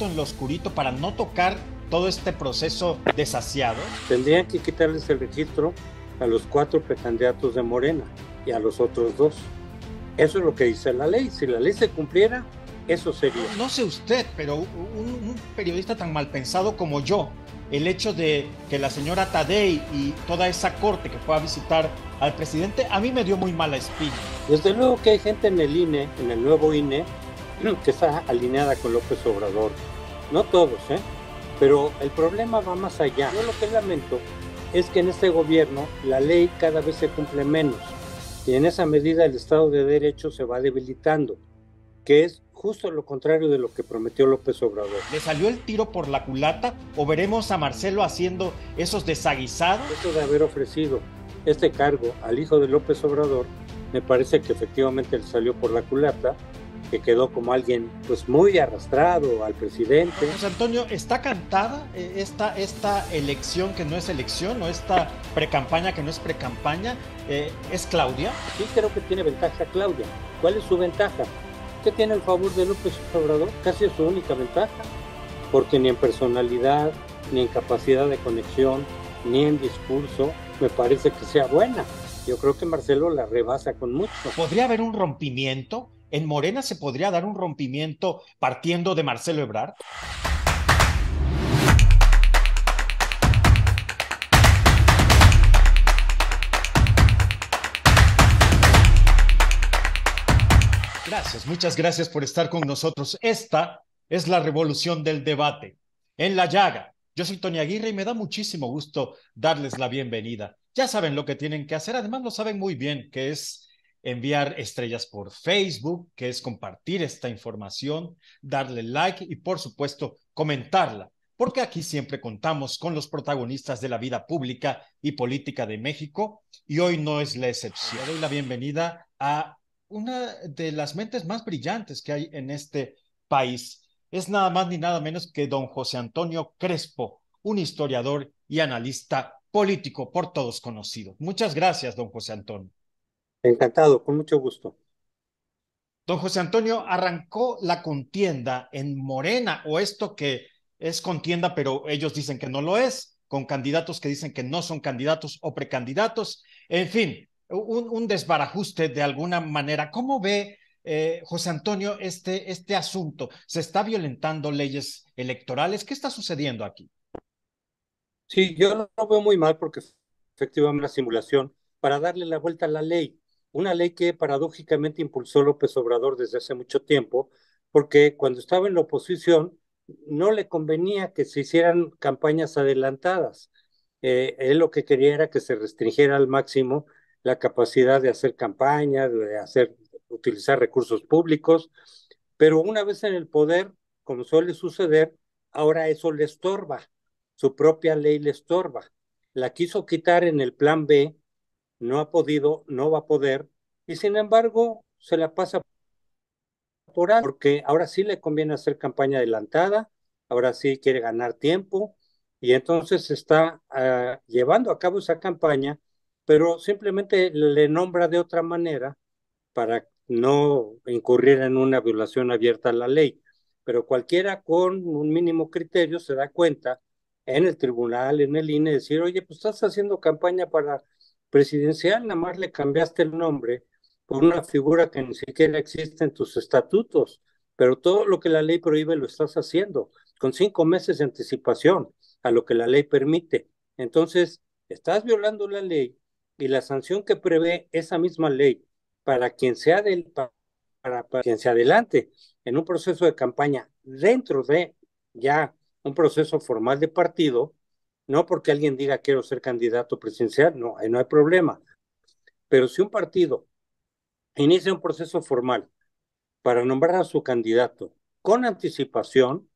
en lo oscurito para no tocar todo este proceso desasiado? Tendrían que quitarles el registro a los cuatro precandidatos de Morena y a los otros dos. Eso es lo que dice la ley. Si la ley se cumpliera, eso sería. No, sé usted, pero un, un, periodista tan mal pensado como yo, el hecho de que la señora Tadei y toda esa corte que fue a visitar al presidente, a mí me dio muy mala espina. Desde luego que hay gente en el INE, en el nuevo INE, que está alineada con López Obrador. No todos, ¿eh? Pero el problema va más allá. Yo lo que lamento es que en este gobierno la ley cada vez se cumple menos y en esa medida el Estado de Derecho se va debilitando, que es justo lo contrario de lo que prometió López Obrador. ¿Le salió el tiro por la culata o veremos a Marcelo haciendo esos desaguisados? Esto de haber ofrecido este cargo al hijo de López Obrador, me parece que efectivamente le salió por la culata que quedó como alguien pues muy arrastrado al presidente. José Antonio, ¿está cantada eh, esta, esta elección que no es elección o esta precampaña que no es precampaña? Eh, ¿Es Claudia? Sí, creo que tiene ventaja Claudia. ¿Cuál es su ventaja? Que tiene el favor de López Obrador, casi es su única ventaja, porque ni en personalidad, ni en capacidad de conexión, ni en discurso, me parece que sea buena. Yo creo que Marcelo la rebasa con mucho. ¿Podría haber un rompimiento? ¿En Morena se podría dar un rompimiento partiendo de Marcelo Ebrard? Gracias, muchas gracias por estar con nosotros. Esta es la revolución del debate. En la llaga, yo soy Tony Aguirre y me da muchísimo gusto darles la bienvenida. Ya saben lo que tienen que hacer, además lo saben muy bien, que es enviar estrellas por Facebook, que es compartir esta información, darle like y por supuesto comentarla, porque aquí siempre contamos con los protagonistas de la vida pública y política de México y hoy no es la excepción. doy la bienvenida a una de las mentes más brillantes que hay en este país. Es nada más ni nada menos que don José Antonio Crespo, un historiador y analista político por todos conocido. Muchas gracias, don José Antonio. Encantado, con mucho gusto. Don José Antonio, arrancó la contienda en Morena, o esto que es contienda, pero ellos dicen que no lo es, con candidatos que dicen que no son candidatos o precandidatos. En fin, un, desbarajuste de alguna manera. ¿Cómo ve eh, José Antonio este, este asunto? ¿Se está violentando leyes electorales? ¿Qué está sucediendo aquí? Sí, yo lo veo muy mal porque efectivamente una simulación para darle la vuelta a la ley una ley que paradójicamente impulsó López Obrador desde hace mucho tiempo, porque cuando estaba en la oposición no le convenía que se hicieran campañas adelantadas. Eh, él lo que quería era que se restringiera al máximo la capacidad de hacer campaña, de hacer, utilizar recursos públicos, pero una vez en el poder, como suele suceder, ahora eso le estorba, su propia ley le estorba. La quiso quitar en el plan B no ha podido, no va a poder, y sin embargo se la pasa por algo, porque ahora sí le conviene hacer campaña adelantada, ahora sí quiere ganar tiempo, y entonces está ah, llevando a cabo esa campaña, pero simplemente le nombra de otra manera para no incurrir en una violación abierta a la ley. Pero cualquiera con un mínimo criterio se da cuenta en el tribunal, en el INE, decir, oye, pues estás haciendo campaña para presidencial, nada más le cambiaste el nombre por una figura que ni siquiera existe en tus estatutos, pero todo lo que la ley prohíbe lo estás haciendo con cinco meses de anticipación a lo que la ley permite. Entonces, estás violando la ley y la sanción que prevé esa misma ley para quien sea del quien se adelante en un proceso de campaña dentro de ya un proceso formal de partido no porque alguien diga quiero ser candidato presidencial, no, ahí no hay problema. Pero si un partido inicia un proceso formal para nombrar a su candidato con anticipación,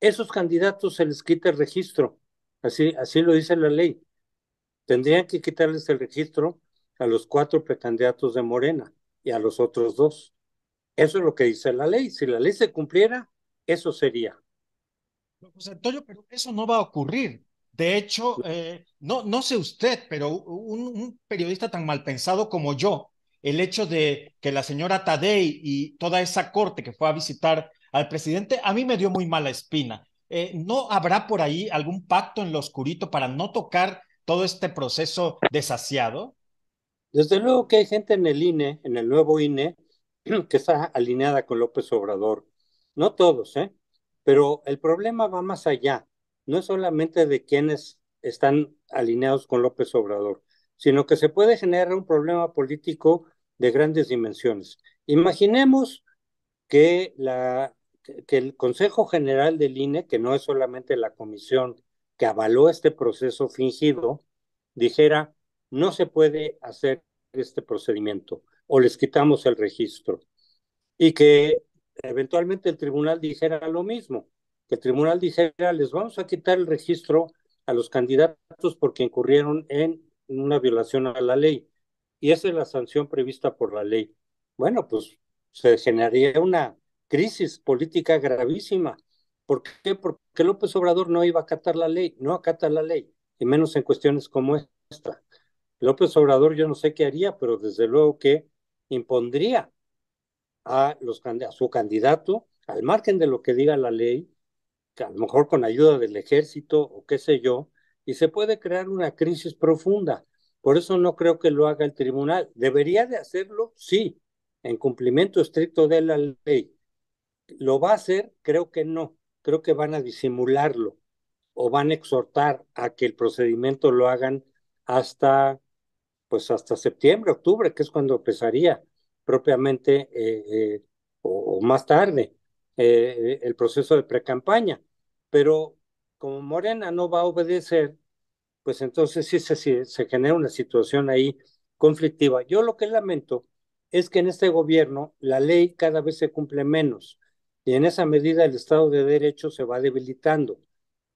esos candidatos se les quita el registro. Así, así lo dice la ley. Tendrían que quitarles el registro a los cuatro precandidatos de Morena y a los otros dos. Eso es lo que dice la ley. Si la ley se cumpliera, eso sería. José Antonio, pero eso no va a ocurrir. De hecho, eh, no, no sé usted, pero un, periodista tan mal pensado como yo, el hecho de que la señora Tadei y toda esa corte que fue a visitar al presidente, a mí me dio muy mala espina. Eh, ¿No habrá por ahí algún pacto en lo oscurito para no tocar todo este proceso desasiado? Desde luego que hay gente en el INE, en el nuevo INE, que está alineada con López Obrador. No todos, ¿eh? Pero el problema va más allá no solamente de quienes están alineados con López Obrador, sino que se puede generar un problema político de grandes dimensiones. Imaginemos que, que el Consejo General del INE, que no es solamente la comisión que avaló este proceso fingido, dijera, no se puede hacer este procedimiento o les quitamos el registro. Y que eventualmente el tribunal dijera lo mismo que el tribunal dijera, les vamos a quitar el registro a los candidatos porque incurrieron en una violación a la ley. Y esa es la sanción prevista por la ley. Bueno, pues se generaría una crisis política gravísima. ¿Por qué? Porque López Obrador no iba a acatar la ley, no acata la ley, y menos en cuestiones como esta. López Obrador yo no sé qué haría, pero desde luego que impondría a, los, a su candidato, al margen de lo que diga la ley, a lo mejor con ayuda del ejército o qué sé yo, y se puede crear una crisis profunda. Por eso no creo que lo haga el tribunal. ¿Debería de hacerlo? Sí, en cumplimiento estricto de la ley. ¿Lo va a hacer? Creo que no. Creo que van a disimularlo o van a exhortar a que el procedimiento lo hagan hasta pues hasta septiembre, octubre, que es cuando empezaría propiamente eh, eh, o, más tarde. Eh, el proceso de precampaña. Pero como Morena no va a obedecer, pues entonces sí se, se genera una situación ahí conflictiva. Yo lo que lamento es que en este gobierno la ley cada vez se cumple menos y en esa medida el Estado de Derecho se va debilitando,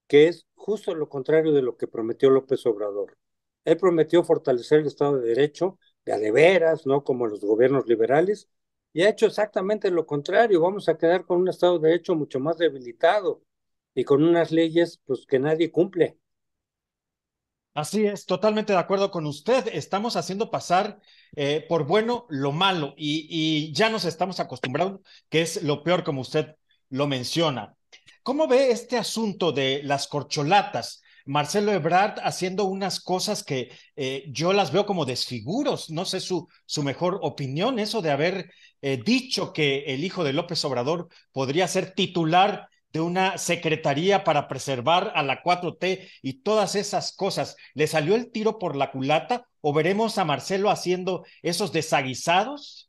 que es justo lo contrario de lo que prometió López Obrador. Él prometió fortalecer el Estado de Derecho, de a de veras, ¿no? Como los gobiernos liberales, y ha hecho exactamente lo contrario. Vamos a quedar con un Estado de Derecho mucho más debilitado y con unas leyes pues, que nadie cumple. Así es, totalmente de acuerdo con usted. Estamos haciendo pasar eh, por bueno lo malo y, ya nos estamos acostumbrando, que es lo peor, como usted lo menciona. ¿Cómo ve este asunto de las corcholatas? Marcelo Ebrard haciendo unas cosas que eh, yo las veo como desfiguros. No sé su, su mejor opinión, eso de haber eh, dicho que el hijo de López Obrador podría ser titular de una secretaría para preservar a la 4T y todas esas cosas. ¿Le salió el tiro por la culata o veremos a Marcelo haciendo esos desaguisados?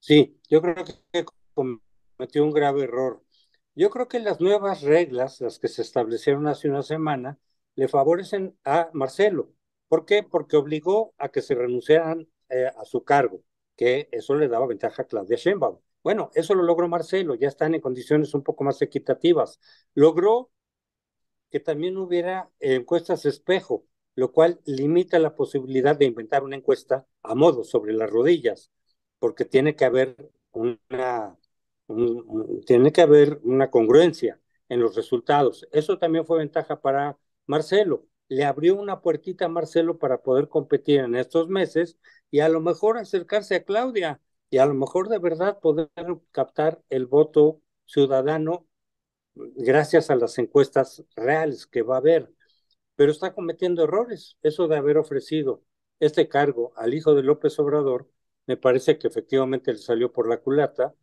Sí, yo creo que cometió un grave error. Yo creo que las nuevas reglas, las que se establecieron hace una semana, le favorecen a Marcelo. ¿Por qué? Porque obligó a que se renunciaran eh, a su cargo que eso le daba ventaja a Claudia Sheinbaum. Bueno, eso lo logró Marcelo, ya están en condiciones un poco más equitativas. Logró que también hubiera encuestas espejo, lo cual limita la posibilidad de inventar una encuesta a modo sobre las rodillas, porque tiene que haber una, tiene que haber una congruencia en los resultados. Eso también fue ventaja para Marcelo le abrió una puertita a Marcelo para poder competir en estos meses y a lo mejor acercarse a Claudia y a lo mejor de verdad poder captar el voto ciudadano gracias a las encuestas reales que va a haber. Pero está cometiendo errores. Eso de haber ofrecido este cargo al hijo de López Obrador, me parece que efectivamente le salió por la culata,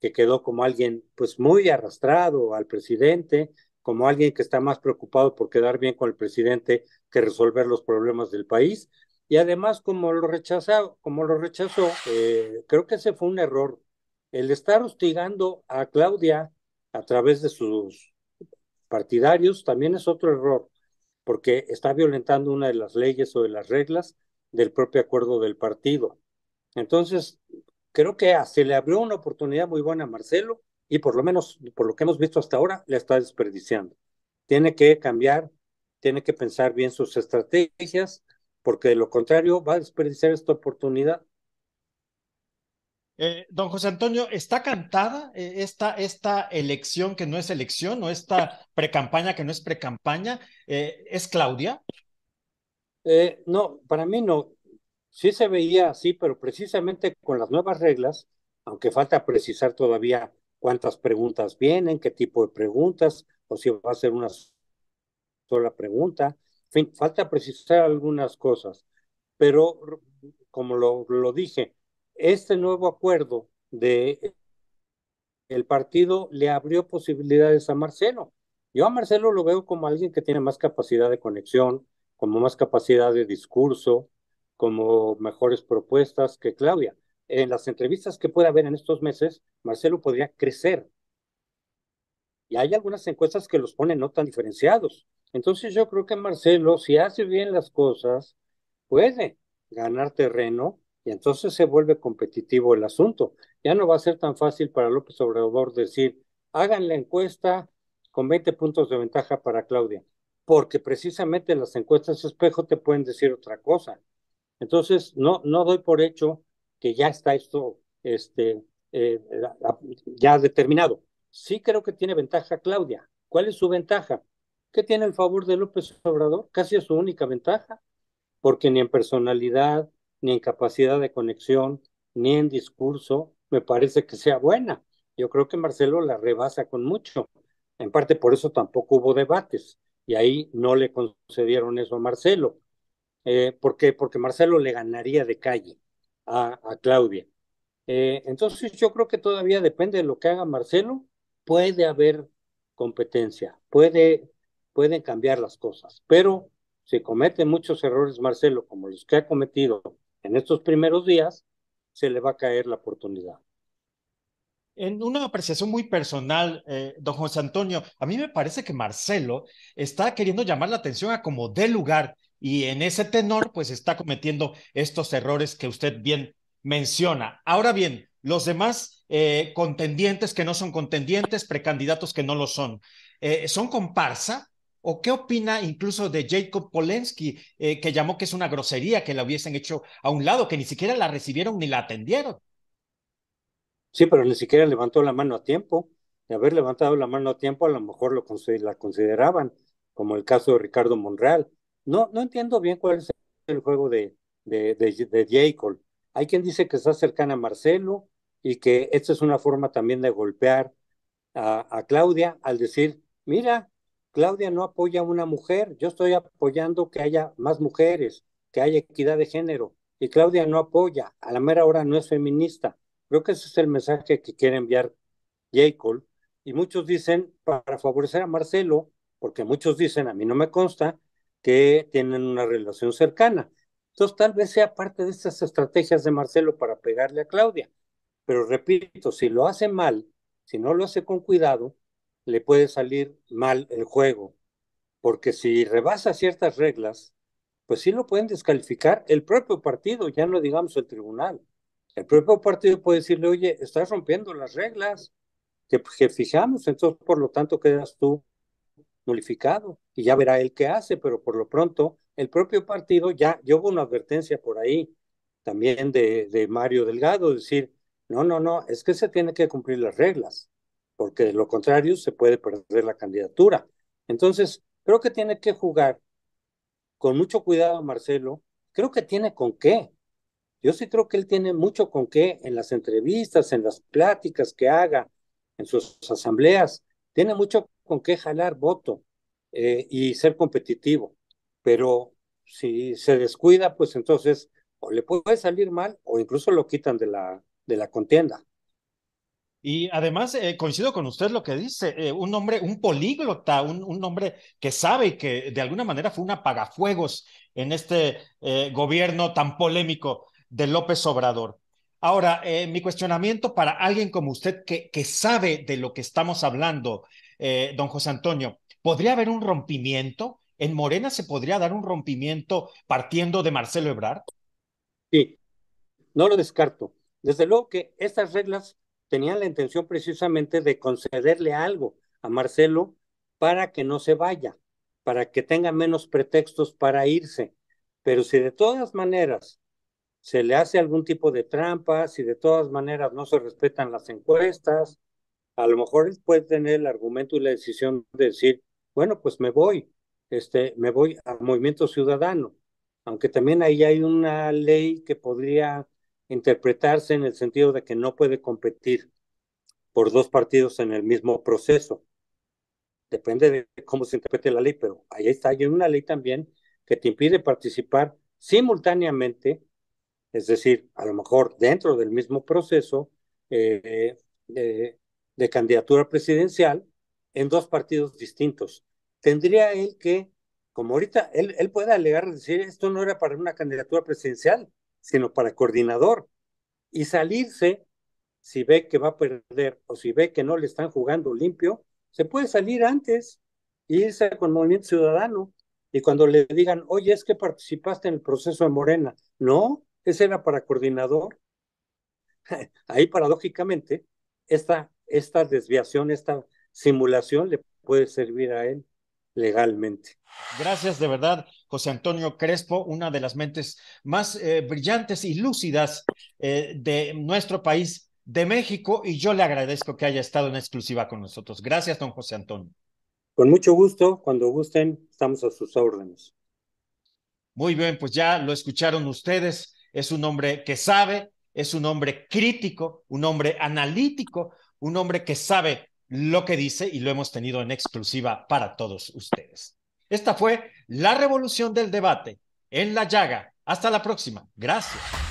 que quedó como alguien pues muy arrastrado al presidente, como alguien que está más preocupado por quedar bien con el presidente que resolver los problemas del país. Y además, como lo rechazó, como lo rechazó, eh, creo que ese fue un error. El estar hostigando a Claudia a través de sus partidarios también es otro error, porque está violentando una de las leyes o de las reglas del propio acuerdo del partido. Entonces, creo que se le abrió una oportunidad muy buena a Marcelo, y por lo menos por lo que hemos visto hasta ahora, la está desperdiciando. Tiene que cambiar, tiene que pensar bien sus estrategias, porque de lo contrario va a desperdiciar esta oportunidad. Eh, don José Antonio, ¿está cantada eh, esta, esta, elección que no es elección o esta precampaña que no es precampaña? Eh, ¿Es Claudia? no, para mí no. Sí se veía así, pero precisamente con las nuevas reglas, aunque falta precisar todavía cuántas preguntas vienen, qué tipo de preguntas, o si va a ser una sola pregunta. En fin, falta precisar algunas cosas, pero como lo, lo dije, este nuevo acuerdo de el partido le abrió posibilidades a Marcelo. Yo a Marcelo lo veo como alguien que tiene más capacidad de conexión, como más capacidad de discurso, como mejores propuestas que Claudia en las entrevistas que pueda haber en estos meses, Marcelo podría crecer. Y hay algunas encuestas que los ponen no tan diferenciados. Entonces yo creo que Marcelo, si hace bien las cosas, puede ganar terreno y entonces se vuelve competitivo el asunto. Ya no va a ser tan fácil para López Obrador decir, hagan la encuesta con 20 puntos de ventaja para Claudia, porque precisamente las encuestas espejo te pueden decir otra cosa. Entonces, no, no doy por hecho que ya está esto este, eh, ya determinado. Sí creo que tiene ventaja Claudia. ¿Cuál es su ventaja? ¿Qué tiene el favor de López Obrador? Casi es su única ventaja, porque ni en personalidad, ni en capacidad de conexión, ni en discurso me parece que sea buena. Yo creo que Marcelo la rebasa con mucho. En parte por eso tampoco hubo debates y ahí no le concedieron eso a Marcelo. Eh, ¿Por qué? Porque Marcelo le ganaría de calle a, Claudia. Eh, entonces yo creo que todavía depende de lo que haga Marcelo, puede haber competencia, puede, pueden cambiar las cosas, pero si comete muchos errores Marcelo, como los que ha cometido en estos primeros días, se le va a caer la oportunidad. En una apreciación muy personal, eh, don José Antonio, a mí me parece que Marcelo está queriendo llamar la atención a como dé lugar y en ese tenor, pues está cometiendo estos errores que usted bien menciona. Ahora bien, los demás eh, contendientes que no son contendientes, precandidatos que no lo son, eh, ¿son comparsa? ¿O qué opina incluso de Jacob Polensky, eh, que llamó que es una grosería que la hubiesen hecho a un lado, que ni siquiera la recibieron ni la atendieron? Sí, pero ni siquiera levantó la mano a tiempo. De haber levantado la mano a tiempo, a lo mejor lo, la consideraban, como el caso de Ricardo Monreal, no, no entiendo bien cuál es el juego de, de, de, J. Hay quien dice que está cercana a Marcelo y que esta es una forma también de golpear a, a Claudia al decir, mira, Claudia no apoya a una mujer, yo estoy apoyando que haya más mujeres, que haya equidad de género, y Claudia no apoya, a la mera hora no es feminista. Creo que ese es el mensaje que quiere enviar Jacob, y muchos dicen para favorecer a Marcelo, porque muchos dicen, a mí no me consta, que tienen una relación cercana. Entonces, tal vez sea parte de estas estrategias de Marcelo para pegarle a Claudia. Pero repito, si lo hace mal, si no lo hace con cuidado, le puede salir mal el juego. Porque si rebasa ciertas reglas, pues sí lo pueden descalificar el propio partido, ya no digamos el tribunal. El propio partido puede decirle, oye, estás rompiendo las reglas que, pues, que fijamos, entonces por lo tanto quedas tú nulificado y ya verá él qué hace, pero por lo pronto el propio partido ya, yo hubo una advertencia por ahí también de, de Mario Delgado, decir, no, no, no, es que se tiene que cumplir las reglas, porque de lo contrario se puede perder la candidatura. Entonces, creo que tiene que jugar con mucho cuidado Marcelo, creo que tiene con qué. Yo sí creo que él tiene mucho con qué en las entrevistas, en las pláticas que haga, en sus asambleas, tiene mucho con qué jalar voto eh, y ser competitivo. Pero si se descuida, pues entonces o le puede salir mal o incluso lo quitan de la, de la contienda. Y además eh, coincido con usted lo que dice, eh, un hombre, un políglota, un, un, hombre que sabe que de alguna manera fue un apagafuegos en este gobierno tan polémico de López Obrador. Ahora, mi cuestionamiento para alguien como usted que, que sabe de lo que estamos hablando, eh, don José Antonio, ¿podría haber un rompimiento? ¿En Morena se podría dar un rompimiento partiendo de Marcelo Ebrard? Sí, no lo descarto. Desde luego que estas reglas tenían la intención precisamente de concederle algo a Marcelo para que no se vaya, para que tenga menos pretextos para irse. Pero si de todas maneras se le hace algún tipo de trampa, si de todas maneras no se respetan las encuestas, a lo mejor él puede tener el argumento y la decisión de decir, bueno, pues me voy, este, me voy al movimiento ciudadano, aunque también ahí hay una ley que podría interpretarse en el sentido de que no puede competir por dos partidos en el mismo proceso. Depende de cómo se interprete la ley, pero ahí está, hay una ley también que te impide participar simultáneamente, es decir, a lo mejor dentro del mismo proceso, eh, eh, de candidatura presidencial en dos partidos distintos. Tendría él que, como ahorita, él, él puede alegar, decir, esto no era para una candidatura presidencial, sino para coordinador, y salirse si ve que va a perder o si ve que no le están jugando limpio, se puede salir antes e irse con Movimiento Ciudadano. Y cuando le digan, oye, es que participaste en el proceso de Morena, no, ese era para coordinador. Ahí paradójicamente, está esta desviación, esta simulación le puede servir a él legalmente. Gracias de verdad, José Antonio Crespo, una de las mentes más eh, brillantes y lúcidas eh, de nuestro país, de México, y yo le agradezco que haya estado en exclusiva con nosotros. Gracias, don José Antonio. Con mucho gusto, cuando gusten, estamos a sus órdenes. Muy bien, pues ya lo escucharon ustedes, es un hombre que sabe, es un hombre crítico, un hombre analítico, un hombre que sabe lo que dice y lo hemos tenido en exclusiva para todos ustedes. Esta fue la revolución del debate en la llaga. Hasta la próxima. Gracias.